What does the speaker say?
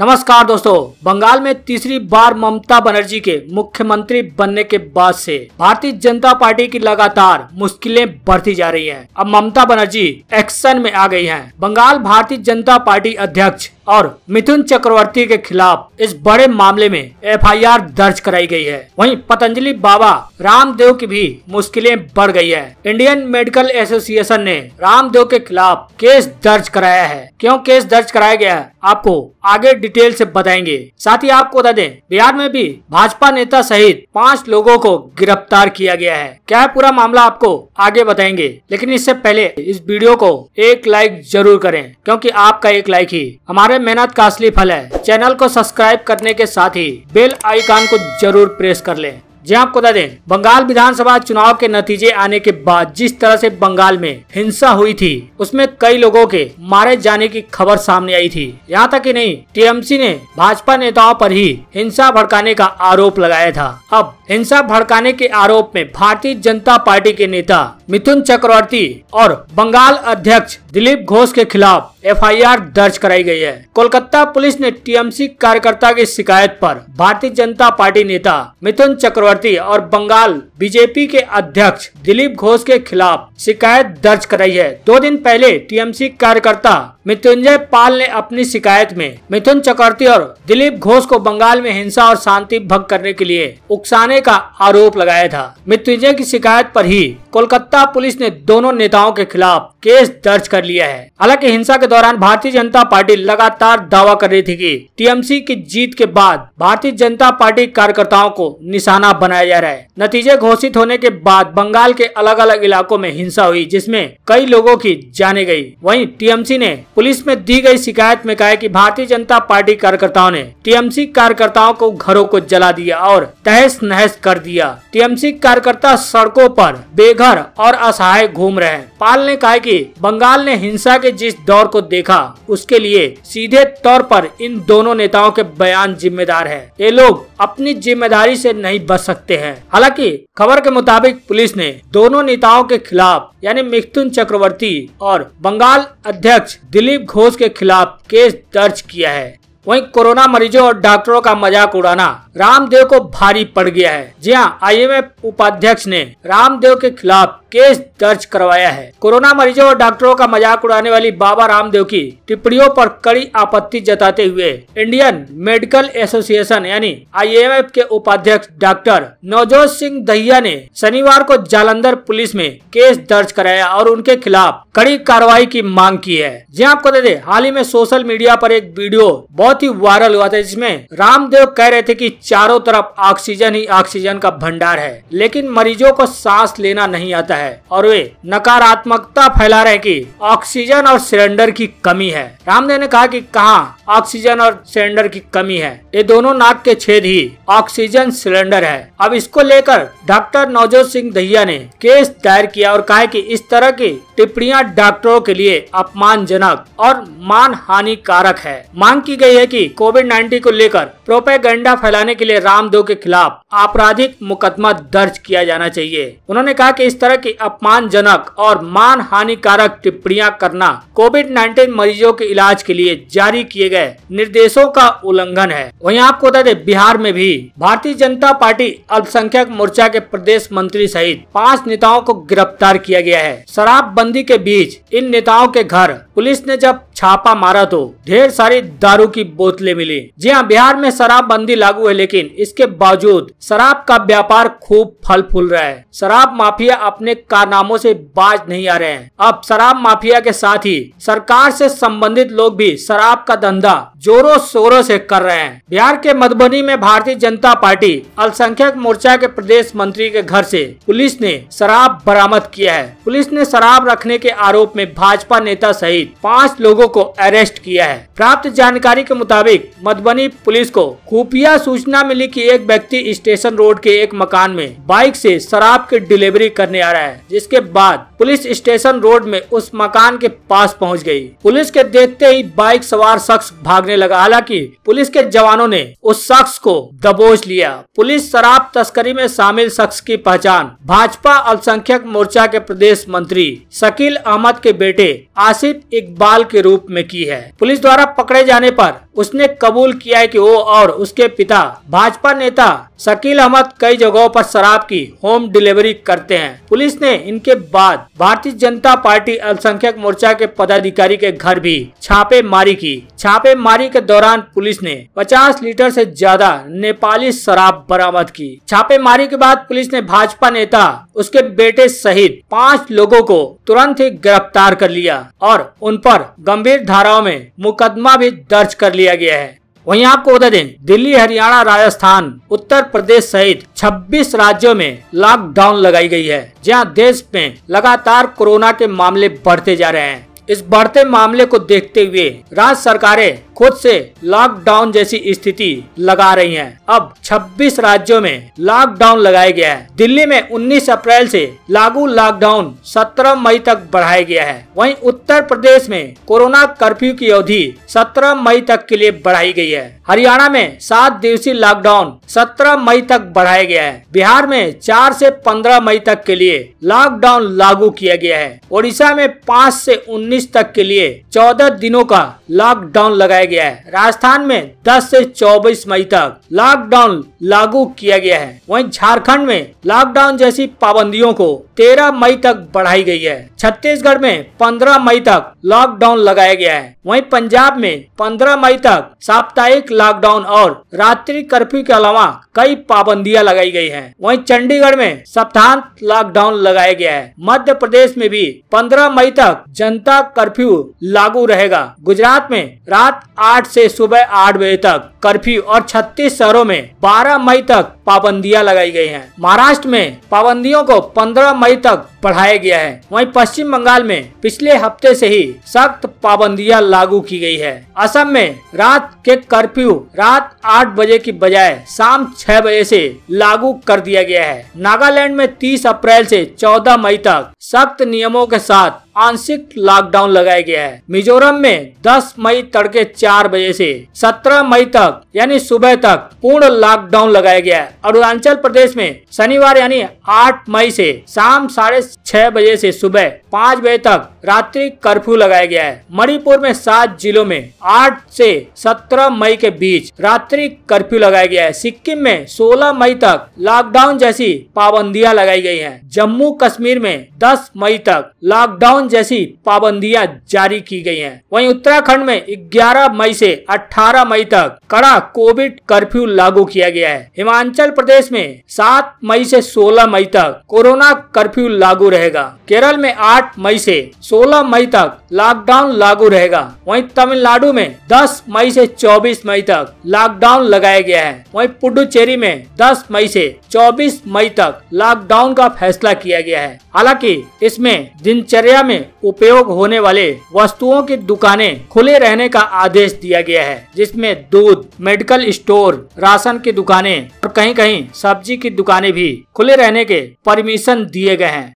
नमस्कार दोस्तों बंगाल में तीसरी बार ममता बनर्जी के मुख्यमंत्री बनने के बाद से भारतीय जनता पार्टी की लगातार मुश्किलें बढ़ती जा रही हैं। अब ममता बनर्जी एक्शन में आ गई हैं। बंगाल भारतीय जनता पार्टी अध्यक्ष और मिथुन चक्रवर्ती के खिलाफ इस बड़े मामले में एफआईआर दर्ज कराई गई है वहीं पतंजलि बाबा रामदेव की भी मुश्किलें बढ़ गई है इंडियन मेडिकल एसोसिएशन ने रामदेव के खिलाफ केस दर्ज कराया है क्यों केस दर्ज कराया गया है आपको आगे डिटेल से बताएंगे साथ ही आपको बता दें बिहार में भी भाजपा नेता सहित पाँच लोगों को गिरफ्तार किया गया है क्या है पूरा मामला आपको आगे बताएंगे लेकिन इससे पहले इस वीडियो को एक लाइक जरूर करें क्योंकि आपका एक लाइक ही हमारे है मेहनत का असली फल है चैनल को सब्सक्राइब करने के साथ ही बेल आइकान को जरूर प्रेस कर लें जी हाँ, आपको बता दें बंगाल विधानसभा चुनाव के नतीजे आने के बाद जिस तरह से बंगाल में हिंसा हुई थी उसमें कई लोगों के मारे जाने की खबर सामने आई थी यहाँ तक कि नहीं टीएमसी ने भाजपा नेताओं पर ही हिंसा भड़काने का आरोप लगाया था अब हिंसा भड़काने के आरोप में भारतीय जनता पार्टी के नेता मिथुन चक्रवर्ती और बंगाल अध्यक्ष दिलीप घोष के खिलाफ एफआईआर दर्ज कराई गई है कोलकाता पुलिस ने टीएमसी कार्यकर्ता की शिकायत पर भारतीय जनता पार्टी नेता मिथुन चक्रवर्ती और बंगाल बीजेपी के अध्यक्ष दिलीप घोष के खिलाफ शिकायत दर्ज कराई है दो दिन पहले टीएमसी कार्यकर्ता मृत्युंजय पाल ने अपनी शिकायत में मिथुन चक्रवर्ती और दिलीप घोष को बंगाल में हिंसा और शांति भंग करने के लिए उकसाने का आरोप लगाया था मृत्युंजय की शिकायत पर ही कोलकाता पुलिस ने दोनों नेताओं के खिलाफ केस दर्ज कर लिया है हालांकि हिंसा के दौरान भारतीय जनता पार्टी लगातार दावा कर रही थी कि टीएमसी की जीत के बाद भारतीय जनता पार्टी कार्यकर्ताओं को निशाना बनाया जा रहा है नतीजे घोषित होने के बाद बंगाल के अलग अलग इलाकों में हिंसा हुई जिसमें कई लोगों की जाने गई वहीं टीएमसी ने पुलिस में दी गई शिकायत में कहा कि भारतीय जनता पार्टी कार्यकर्ताओं ने टीएमसी कार्यकर्ताओं को घरों को जला दिया और तहस नहस कर दिया टीएमसी कार्यकर्ता सड़कों पर बेघर और असहाय घूम रहे हैं पाल ने कहा कि बंगाल ने हिंसा के जिस दौर को देखा उसके लिए सीधे तौर पर इन दोनों नेताओं के बयान जिम्मेदार है ये लोग अपनी जिम्मेदारी से नहीं बच सकते हैं हालांकि खबर के मुताबिक पुलिस ने दोनों नेताओं के खिलाफ यानी मिथुन चक्रवर्ती और बंगाल अध्यक्ष दिलीप घोष के खिलाफ केस दर्ज किया है वहीं कोरोना मरीजों और डॉक्टरों का मजाक उड़ाना रामदेव को भारी पड़ गया है जी हाँ आई उपाध्यक्ष ने रामदेव के खिलाफ केस दर्ज करवाया है कोरोना मरीजों और डॉक्टरों का मजाक उड़ाने वाली बाबा रामदेव की टिप्पणियों पर कड़ी आपत्ति जताते हुए इंडियन मेडिकल एसोसिएशन यानी आईएमएफ के उपाध्यक्ष डॉक्टर नवजोत सिंह दहिया ने शनिवार को जालंधर पुलिस में केस दर्ज कराया और उनके खिलाफ कड़ी कार्रवाई की मांग की है जी हाँ, आपको दे दे हाल ही में सोशल मीडिया पर एक वीडियो बहुत ही वायरल हुआ था जिसमें रामदेव कह रहे थे कि चारों तरफ ऑक्सीजन ही ऑक्सीजन का भंडार है लेकिन मरीजों को सांस लेना नहीं आता है और वे नकारात्मकता फैला रहे कि ऑक्सीजन और सिलेंडर की कमी है रामदेव ने कहा कि कहा ऑक्सीजन और सिलेंडर की कमी है ये दोनों नाक के छेद ही ऑक्सीजन सिलेंडर है अब इसको लेकर डॉक्टर नवजोत सिंह दहिया ने केस दायर किया और कहा कि इस तरह की टिप्पणियां डॉक्टरों के लिए अपमानजनक और मान हानिकारक है मांग की गई है कि कोविड 19 को लेकर प्रोपेगेंडा फैलाने के लिए रामदेव के खिलाफ आपराधिक मुकदमा दर्ज किया जाना चाहिए उन्होंने कहा कि इस तरह की अपमानजनक और मान हानिकारक टिप्पणियां करना कोविड 19 मरीजों के इलाज के लिए जारी किए गए निर्देशों का उल्लंघन है वहीं आपको बता दें बिहार में भी भारतीय जनता पार्टी अल्पसंख्यक मोर्चा के प्रदेश मंत्री सहित पाँच नेताओं को गिरफ्तार किया गया है शराबबंदी के बीच इन नेताओं के घर पुलिस ने जब छापा मारा तो ढेर सारी दारू की बोतलें मिली जी हाँ बिहार में शराब बंदी लागू है लेकिन इसके बावजूद शराब का व्यापार खूब फल फूल रहा है शराब माफिया अपने कारनामों से बाज नहीं आ रहे हैं अब शराब माफिया के साथ ही सरकार से संबंधित लोग भी शराब का धंधा जोरों शोरों से कर रहे हैं बिहार के मधुबनी में भारतीय जनता पार्टी अल्पसंख्यक मोर्चा के प्रदेश मंत्री के घर से पुलिस ने शराब बरामद किया है पुलिस ने शराब रखने के आरोप में भाजपा नेता सहित करीब पाँच लोगों को अरेस्ट किया है प्राप्त जानकारी के मुताबिक मधुबनी पुलिस को खुफिया सूचना मिली कि एक व्यक्ति स्टेशन रोड के एक मकान में बाइक से शराब की डिलीवरी करने आ रहा है जिसके बाद पुलिस स्टेशन रोड में उस मकान के पास पहुंच गई पुलिस के देखते ही बाइक सवार शख्स भागने लगा हालांकि पुलिस के जवानों ने उस शख्स को दबोच लिया पुलिस शराब तस्करी में शामिल शख्स की पहचान भाजपा अल्पसंख्यक मोर्चा के प्रदेश मंत्री शकील अहमद के बेटे आसिफ इकबाल के रूप में की है पुलिस द्वारा पकड़े जाने पर उसने कबूल किया है कि वो और उसके पिता भाजपा नेता शकील अहमद कई जगहों पर शराब की होम डिलीवरी करते हैं पुलिस ने इनके बाद भारतीय जनता पार्टी अल्पसंख्यक मोर्चा के पदाधिकारी के घर भी छापेमारी की छापेमारी के दौरान पुलिस ने 50 लीटर से ज्यादा नेपाली शराब बरामद की छापेमारी के बाद पुलिस ने भाजपा नेता उसके बेटे सहित पाँच लोगों को तुरंत ही गिरफ्तार कर लिया और उन पर गंभीर धाराओं में मुकदमा भी दर्ज कर लिया गया है वहीं आपको बता दें दिल्ली हरियाणा राजस्थान उत्तर प्रदेश सहित 26 राज्यों में लॉकडाउन लगाई गई है जहां देश में लगातार कोरोना के मामले बढ़ते जा रहे हैं इस बढ़ते मामले को देखते हुए राज्य सरकारें खुद से लॉकडाउन जैसी स्थिति लगा रही हैं। अब 26 राज्यों में लॉकडाउन लगाया गया है दिल्ली में 19 अप्रैल से लागू लॉकडाउन 17 मई तक बढ़ाया गया है वहीं उत्तर प्रदेश में कोरोना कर्फ्यू की अवधि 17 मई तक के लिए बढ़ाई गई है हरियाणा में सात दिवसीय लॉकडाउन 17 मई तक बढ़ाया गया है बिहार में 4 से 15 मई तक के लिए लॉकडाउन लागू किया गया है ओडिशा में 5 से 19 तक के लिए 14 दिनों का लॉकडाउन लगाया गया है राजस्थान में 10 से 24 मई तक लॉकडाउन लागू किया गया है वहीं झारखंड में लॉकडाउन जैसी पाबंदियों को 13 मई तक बढ़ाई गई है छत्तीसगढ़ में 15 मई तक लॉकडाउन लगाया गया है वहीं पंजाब में 15 मई तक साप्ताहिक लॉकडाउन और रात्रि कर्फ्यू के अलावा कई पाबंदियां लगाई गई हैं। वहीं चंडीगढ़ में सप्ताहांत लॉकडाउन लगाया गया है मध्य प्रदेश में भी 15 मई तक जनता कर्फ्यू लागू रहेगा गुजरात में रात 8 से सुबह 8 बजे तक कर्फ्यू और 36 शहरों में बारह 12 मई तक पाबंदियां लगाई गई हैं। महाराष्ट्र में पाबंदियों को 15 मई तक बढ़ाया गया है वहीं पश्चिम बंगाल में पिछले हफ्ते से ही सख्त पाबंदियां लागू की गई है असम में रात के कर्फ्यू रात आठ बजे की बजाय शाम छह बजे से लागू कर दिया गया है नागालैंड में 30 अप्रैल से 14 मई तक सख्त नियमों के साथ आंशिक लॉकडाउन लगाया गया है मिजोरम में 10 मई तड़के 4 बजे से 17 मई तक यानी सुबह तक पूर्ण लॉकडाउन लगाया गया है अरुणाचल प्रदेश में शनिवार यानी 8 मई से शाम साढ़े छह बजे से सुबह पाँच बजे तक रात्रि कर्फ्यू लगाया गया है मणिपुर में सात जिलों में आठ से सत्रह मई के बीच रात्रि कर्फ्यू लगाया गया है सिक्किम में सोलह मई तक लॉकडाउन जैसी पाबंदियां लगाई गई हैं। जम्मू कश्मीर में दस मई तक लॉकडाउन जैसी पाबंदियां जारी की गई हैं। वहीं उत्तराखंड में ग्यारह मई से अठारह मई तक कड़ा कोविड कर्फ्यू लागू किया गया है हिमाचल अरुणाचल प्रदेश में 7 मई से 16 मई तक कोरोना कर्फ्यू लागू रहेगा केरल में 8 मई से 16 मई तक लॉकडाउन लागू रहेगा वहीं तमिलनाडु में 10 मई से 24 मई तक लॉकडाउन लगाया गया है वहीं पुडुचेरी में 10 मई से 24 मई तक लॉकडाउन का फैसला किया गया है हालांकि इसमें दिनचर्या में उपयोग होने वाले वस्तुओं की दुकानें खुले रहने का आदेश दिया गया है जिसमें दूध मेडिकल स्टोर राशन की दुकानें और कहीं कहीं सब्जी की दुकानें भी खुले रहने के परमिशन दिए गए हैं